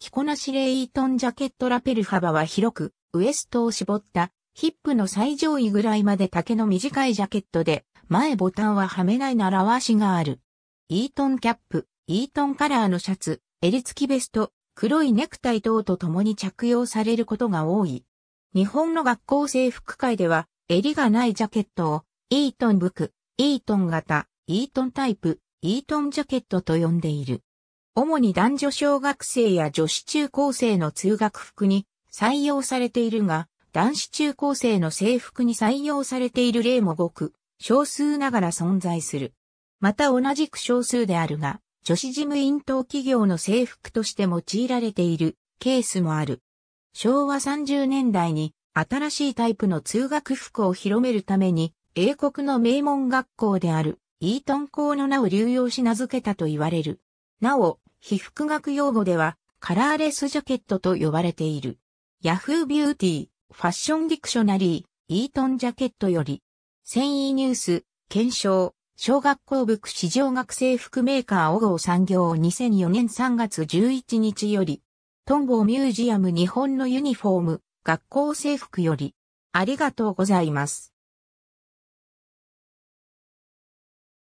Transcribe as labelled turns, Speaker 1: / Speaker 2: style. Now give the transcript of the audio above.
Speaker 1: 着こなしレイートンジャケットラペル幅は広く、ウエストを絞った、ヒップの最上位ぐらいまで丈の短いジャケットで、前ボタンははめないならわしがある。イートンキャップ、イートンカラーのシャツ、襟付きベスト、黒いネクタイ等と共に着用されることが多い。日本の学校制服界では、襟がないジャケットを、イートンブク、イートン型、イートンタイプ、イートンジャケットと呼んでいる。主に男女小学生や女子中高生の通学服に採用されているが、男子中高生の制服に採用されている例もごく少数ながら存在する。また同じく少数であるが、女子事務員等企業の制服として用いられているケースもある。昭和30年代に新しいタイプの通学服を広めるために、英国の名門学校であるイートン校の名を流用し名付けたと言われる。なお、被服学用語では、カラーレスジャケットと呼ばれている。Yahoo ビューティー、ファッションディクショナリー、イートンジャケットより、繊維ニュース、検証、小学校部区市場学生服メーカー小郷産業2004年3月11日より、トンボミュージアム日本のユニフォーム、学校制服より、
Speaker 2: ありがとうございます。